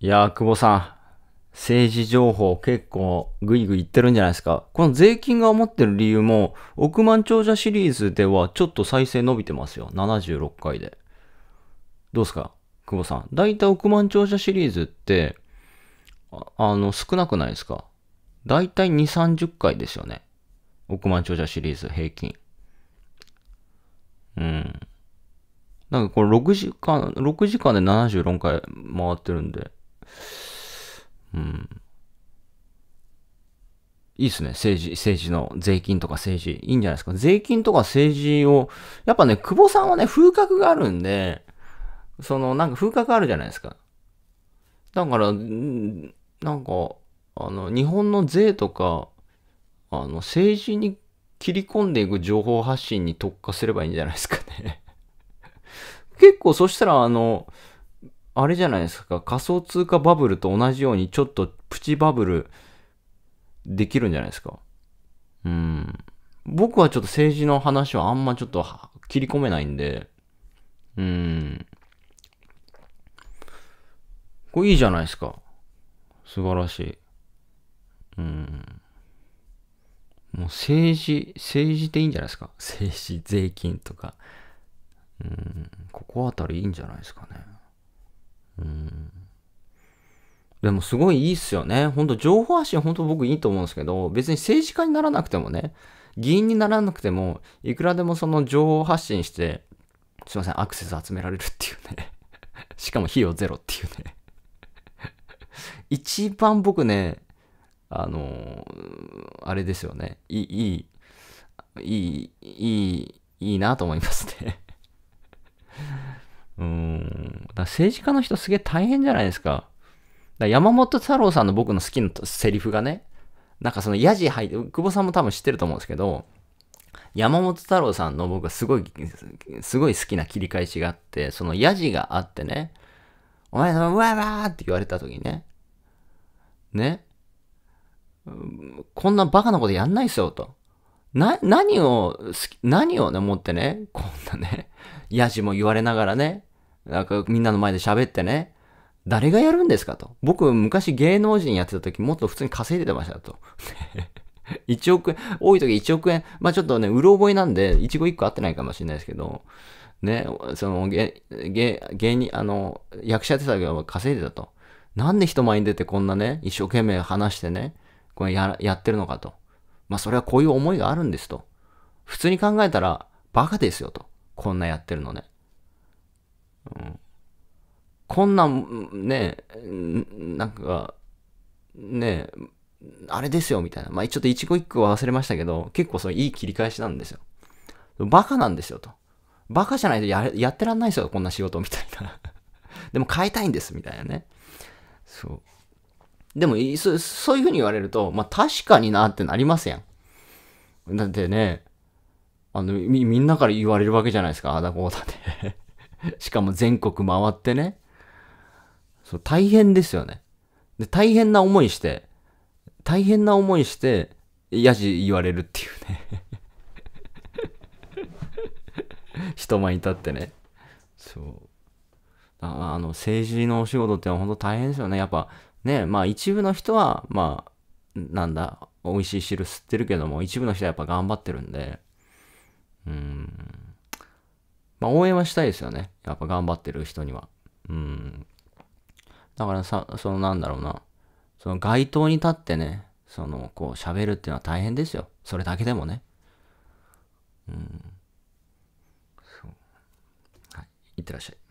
いやー、久保さん、政治情報結構グイグイいってるんじゃないですか。この税金が思ってる理由も、億万長者シリーズではちょっと再生伸びてますよ。76回で。どうですか久保さん。だいたい億万長者シリーズって、ああの、少なくないですかだいたい2、30回ですよね。億万長者シリーズ平均。うん。なんかこれ6時間、6時間で76回回ってるんで、うん。いいっすね。政治、政治の税金とか政治。いいんじゃないですか。税金とか政治を、やっぱね、久保さんはね、風格があるんで、その、なんか風格あるじゃないですか。だから、なんか、あの、日本の税とか、あの、政治に切り込んでいく情報発信に特化すればいいんじゃないですかね 結構、そしたら、あの、あれじゃないですか、仮想通貨バブルと同じようにちょっとプチバブルできるんじゃないですか。うん。僕はちょっと政治の話はあんまちょっと切り込めないんで、うん。これいいじゃないですか。素晴らしい。うん。もう政治、政治でいいんじゃないですか。政治、税金とか。うん。ここあたりいいんじゃないですかね。でもすごいいいっすよね。ほんと情報発信ほんと僕いいと思うんですけど、別に政治家にならなくてもね、議員にならなくても、いくらでもその情報発信して、すいません、アクセス集められるっていうね。しかも費用ゼロっていうね。一番僕ね、あのあれですよね。いい、いい、いい、いいなと思いますね。うん。だ政治家の人すげえ大変じゃないですか。だ山本太郎さんの僕の好きなセリフがね、なんかそのヤジ入って、久保さんも多分知ってると思うんですけど、山本太郎さんの僕はすごい、すごい好きな切り返しがあって、そのヤジがあってね、お前のうわわーって言われた時にね、ね、こんなバカなことやんないっすよ、と。な、何を、何をね、思ってね、こんなね、ヤジも言われながらね、なんかみんなの前で喋ってね、誰がやるんですかと。僕、昔芸能人やってた時、もっと普通に稼いでてましたと。1 億円、多い時1億円。まあちょっとね、うろ覚えなんで、一語一個合ってないかもしれないですけど、ね、その、芸、芸、芸人、あの、役者やってた時は稼いでたと。なんで人前に出てこんなね、一生懸命話してね、これや、やってるのかと。まあそれはこういう思いがあるんですと。普通に考えたら、バカですよと。こんなやってるのね。うん。こんなん、ね、なんか、ね、あれですよ、みたいな。まあ、ちょっと一個一個は忘れましたけど、結構そのいい切り返しなんですよ。バカなんですよ、と。バカじゃないとややってらんないですよ、こんな仕事、みたいな。でも変えたいんです、みたいなね。そう。でもそ、そういうふうに言われると、まあ、確かになってなりますやん。だってね、あの、み、みんなから言われるわけじゃないですか、あだこうだって。しかも全国回ってね。そう、大変ですよね。で、大変な思いして、大変な思いして、やじ言われるっていうね 人前に立ってね。そう。ああの、政治のお仕事ってのは本当大変ですよね。やっぱ、ね、まあ一部の人は、まあ、なんだ、美味しい汁吸ってるけども、一部の人はやっぱ頑張ってるんで、うん。まあ応援はしたいですよね。やっぱ頑張ってる人には。うん。だからさ、そのなんだろうな、その街頭に立ってね、その、こう喋るっていうのは大変ですよ。それだけでもね。うん。そう。はい。いってらっしゃい。